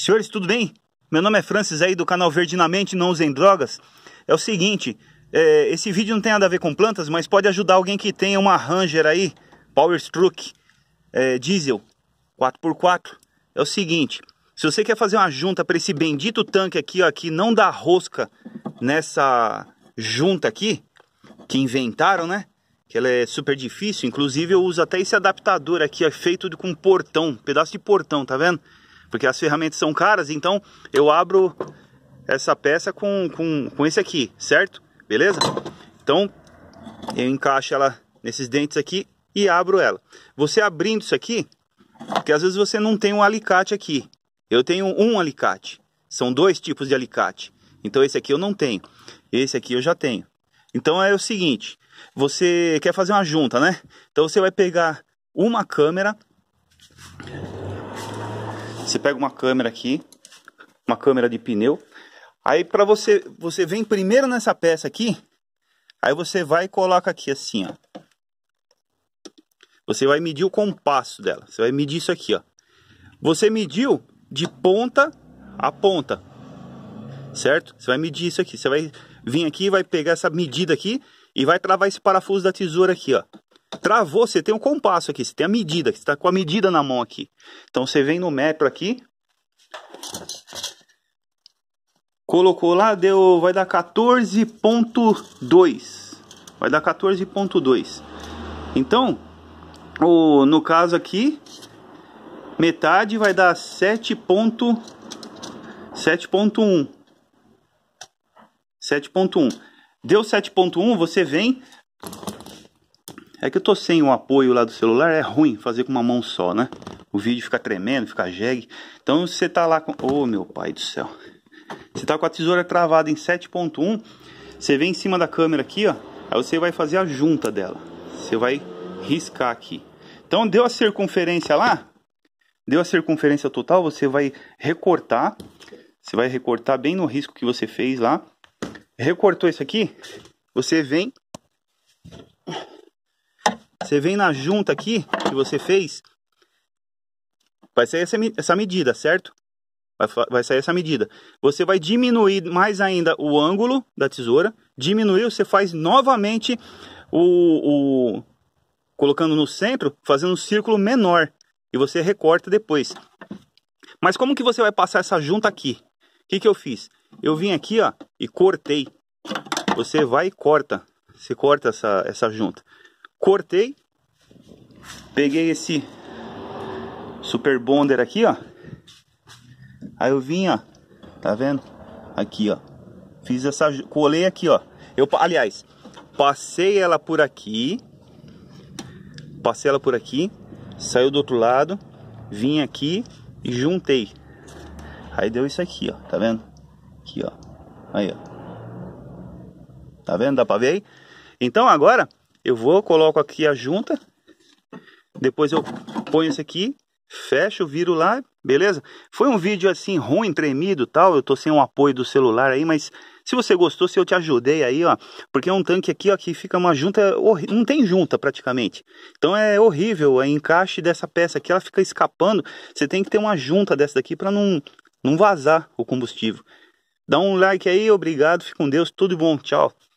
Senhores, tudo bem? Meu nome é Francis aí do canal Verdinamente Não Usem Drogas. É o seguinte, é, esse vídeo não tem nada a ver com plantas, mas pode ajudar alguém que tenha uma Ranger aí, Power Struck, é, diesel, 4x4. É o seguinte, se você quer fazer uma junta para esse bendito tanque aqui, ó, que não dá rosca nessa junta aqui, que inventaram, né? que ela é super difícil. Inclusive eu uso até esse adaptador aqui, é feito com portão, pedaço de portão, tá vendo? porque as ferramentas são caras, então eu abro essa peça com, com, com esse aqui, certo? Beleza? Então eu encaixo ela nesses dentes aqui e abro ela. Você abrindo isso aqui, porque às vezes você não tem um alicate aqui. Eu tenho um alicate. São dois tipos de alicate. Então esse aqui eu não tenho. Esse aqui eu já tenho. Então é o seguinte, você quer fazer uma junta, né? Então você vai pegar uma câmera você pega uma câmera aqui, uma câmera de pneu. Aí para você, você vem primeiro nessa peça aqui, aí você vai e coloca aqui assim, ó. Você vai medir o compasso dela. Você vai medir isso aqui, ó. Você mediu de ponta a ponta. Certo? Você vai medir isso aqui. Você vai vir aqui, vai pegar essa medida aqui e vai travar esse parafuso da tesoura aqui, ó. Travou, você tem um compasso aqui, você tem a medida, você está com a medida na mão aqui. Então você vem no metro aqui. Colocou lá, deu, vai dar 14.2. Vai dar 14.2. Então, o, no caso aqui, metade vai dar 7.1. 7.1. Deu 7.1, você vem, é que eu tô sem o apoio lá do celular, é ruim fazer com uma mão só, né? O vídeo fica tremendo, fica jegue. Então você tá lá com. Ô oh, meu pai do céu! Você tá com a tesoura travada em 7.1, você vem em cima da câmera aqui, ó. Aí você vai fazer a junta dela. Você vai riscar aqui. Então deu a circunferência lá, deu a circunferência total, você vai recortar. Você vai recortar bem no risco que você fez lá. Recortou isso aqui, você vem você vem na junta aqui que você fez, vai ser essa, essa medida, certo? Vai, vai sair essa medida. Você vai diminuir mais ainda o ângulo da tesoura. Diminuiu, você faz novamente o, o colocando no centro, fazendo um círculo menor. E você recorta depois. Mas como que você vai passar essa junta aqui? O que, que eu fiz? Eu vim aqui ó, e cortei. Você vai e corta. Você corta essa, essa junta. Cortei. Peguei esse super bonder aqui, ó. Aí eu vim, ó. Tá vendo? Aqui, ó. Fiz essa... Colei aqui, ó. Eu, aliás, passei ela por aqui. Passei ela por aqui. Saiu do outro lado. Vim aqui e juntei. Aí deu isso aqui, ó. Tá vendo? Aqui, ó. Aí, ó. Tá vendo? Dá pra ver aí? Então agora eu vou, coloco aqui a junta. Depois eu ponho isso aqui, fecho, viro lá, beleza? Foi um vídeo assim ruim, tremido tal. Eu tô sem o apoio do celular aí, mas se você gostou, se eu te ajudei aí, ó. Porque é um tanque aqui, ó, que fica uma junta. Não tem junta praticamente. Então é horrível o é encaixe dessa peça aqui. Ela fica escapando. Você tem que ter uma junta dessa daqui para não, não vazar o combustível. Dá um like aí, obrigado, fique com Deus, tudo bom, tchau.